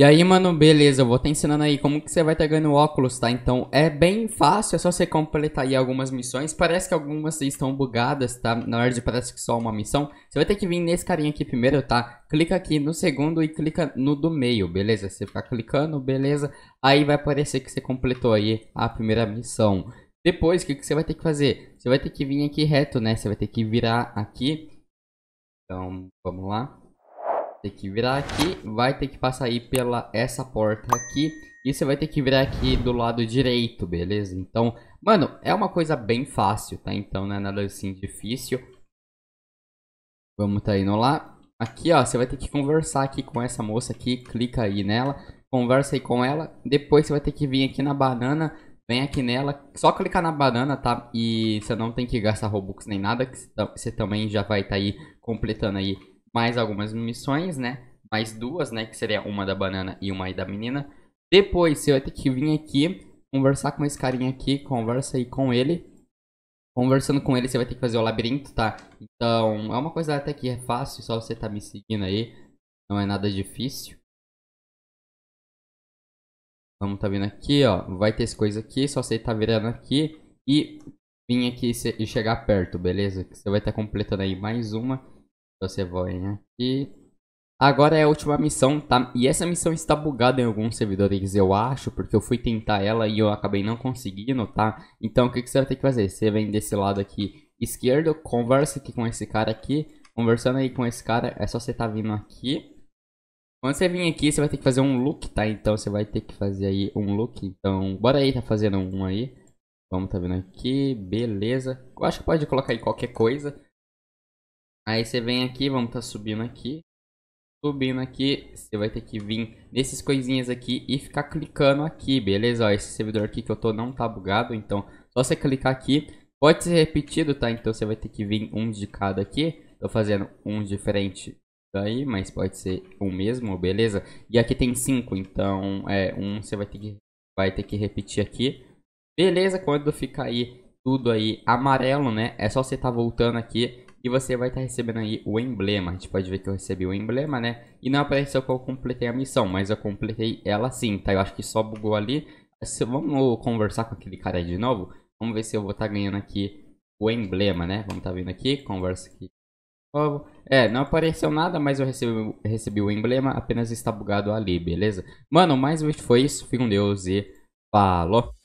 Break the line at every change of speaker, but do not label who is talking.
E aí, mano, beleza, eu vou te ensinando aí como que você vai estar tá ganhando óculos, tá? Então, é bem fácil, é só você completar aí algumas missões. Parece que algumas estão bugadas, tá? Na verdade, parece que só uma missão. Você vai ter que vir nesse carinha aqui primeiro, tá? Clica aqui no segundo e clica no do meio, beleza? Você ficar clicando, beleza? Aí vai aparecer que você completou aí a primeira missão. Depois, o que, que você vai ter que fazer? Você vai ter que vir aqui reto, né? Você vai ter que virar aqui. Então, vamos lá ter que virar aqui, vai ter que passar aí pela essa porta aqui. E você vai ter que virar aqui do lado direito, beleza? Então, mano, é uma coisa bem fácil, tá? Então não é nada assim difícil. Vamos tá indo lá. Aqui, ó, você vai ter que conversar aqui com essa moça aqui. Clica aí nela, conversa aí com ela. Depois você vai ter que vir aqui na banana vem aqui nela, só clicar na banana, tá? E você não tem que gastar Robux nem nada, que você também já vai estar tá aí completando aí mais algumas missões, né? Mais duas, né? Que seria uma da banana e uma da menina. Depois você vai ter que vir aqui, conversar com esse carinha aqui, conversa aí com ele. Conversando com ele, você vai ter que fazer o labirinto, tá? Então, é uma coisa até que é fácil, só você tá me seguindo aí. Não é nada difícil. Vamos tá vindo aqui, ó. Vai ter as coisas aqui, só você tá virando aqui e vir aqui e chegar perto, beleza? Você vai estar tá completando aí mais uma. Você Savoy, né? E agora é a última missão, tá? E essa missão está bugada em alguns servidores, eu acho, porque eu fui tentar ela e eu acabei não conseguindo, tá? Então o que, que você vai ter que fazer? Você vem desse lado aqui esquerdo, conversa aqui com esse cara aqui. Conversando aí com esse cara, é só você tá vindo aqui. Quando você vir aqui, você vai ter que fazer um look, tá? Então você vai ter que fazer aí um look. Então, bora aí, tá fazendo um aí. Vamos, tá vendo aqui, beleza. Eu acho que pode colocar aí qualquer coisa. Aí você vem aqui, vamos estar tá subindo aqui. Subindo aqui, você vai ter que vir nesses coisinhas aqui e ficar clicando aqui, beleza? Ó, esse servidor aqui que eu tô não tá bugado, então só você clicar aqui. Pode ser repetido, tá? Então você vai ter que vir um de cada aqui. Tô fazendo um diferente daí, mas pode ser um mesmo, beleza? E aqui tem cinco, então é um você vai ter que, vai ter que repetir aqui. Beleza, quando ficar aí tudo aí amarelo, né? É só você tá voltando aqui e você vai estar tá recebendo aí o emblema. A gente pode ver que eu recebi o emblema, né? E não apareceu que eu completei a missão, mas eu completei ela sim, tá? Eu acho que só bugou ali. Se, vamos conversar com aquele cara aí de novo. Vamos ver se eu vou estar tá ganhando aqui o emblema, né? Vamos estar tá aqui, conversa aqui. É, não apareceu nada, mas eu recebi, recebi o emblema, apenas está bugado ali, beleza? Mano, mais um vídeo foi isso. Fique com Deus e falou!